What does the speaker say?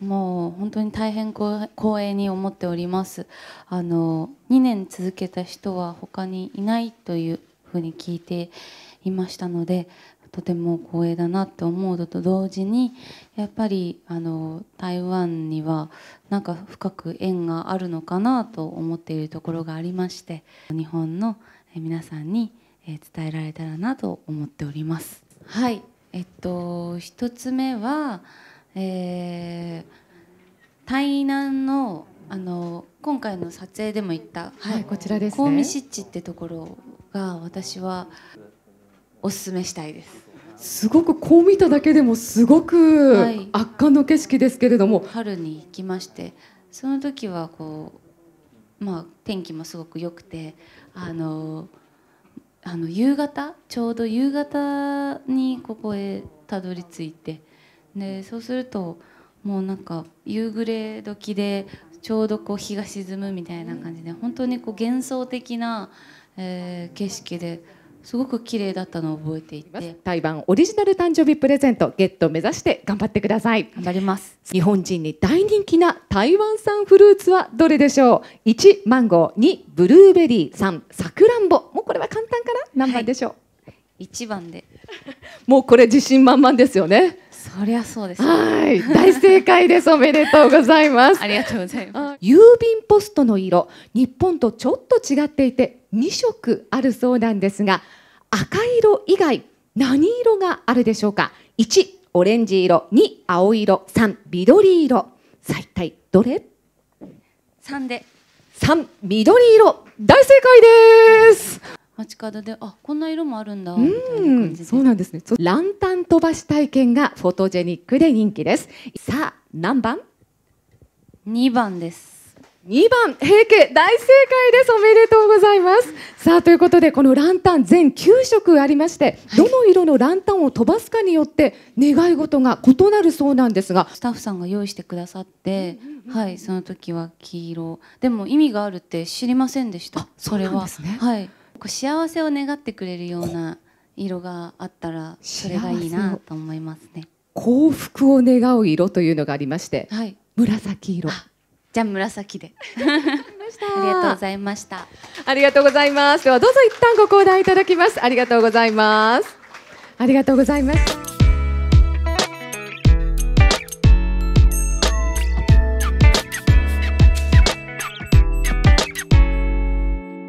もう本当に大変光栄に思っておりますあの2年続けた人は他にいないというふうに聞いていましたのでとても光栄だなって思うのと同時にやっぱりあの台湾にはなんか深く縁があるのかなと思っているところがありまして日本の皆さんに伝えられたらなと思っております。はい、えっと、1つ目はえー、台南のあの今回の撮影でも行った、はい、こちらですね。神戸湿地ってところが私はおすめしたいです。すごくこう見ただけでもすごく圧巻の景色ですけれども、はい、春に行きましてその時はこう、まあ、天気もすごく良くてあのあの夕方ちょうど夕方にここへたどり着いてでそうするともうなんか夕暮れ時でちょうどこう日が沈むみたいな感じで本当にこう幻想的な、えー、景色ですごく綺麗だったのを覚えていて台湾オリジナル誕生日プレゼントゲット目指して頑張ってください頑張ります日本人に大人気な台湾産フルーツはどれでしょう1マンゴー2ブルーベリー3さくらんぼもうこれは簡単かな何番でしょう、はい、1番で もうこれ自信満々ですよねそりゃそうです、ね、はい大正解ですおめでとうございますありがとうございます郵便ポストの色日本とちょっと違っていて2色あるそうなんですが赤色以外何色があるでしょうか1オレンジ色2青色3緑色さあ一体どれ3で3緑色大正解です街角であこんな色もあるんだうんそうなんですねランタン飛ばし体験がフォトジェニックで人気ですさあ何番 ?2 番です2番平家大正解ですおめでとうございますさあということでこのランタン全9色ありましてどの色のランタンを飛ばすかによって願い事が異なるそうなんですがスタッフさんが用意してくださってはいその時は黄色でも意味があるって知りませんでしたそれは、ね、はいこう幸せを願ってくれるような色があったらそれがいいなと思いますね幸福を願う色というのがありまして、はい、紫色じゃあ紫で ありがとうございましたありがとうございますではどうぞ一旦ご講談いただきますありがとうございますありがとうございます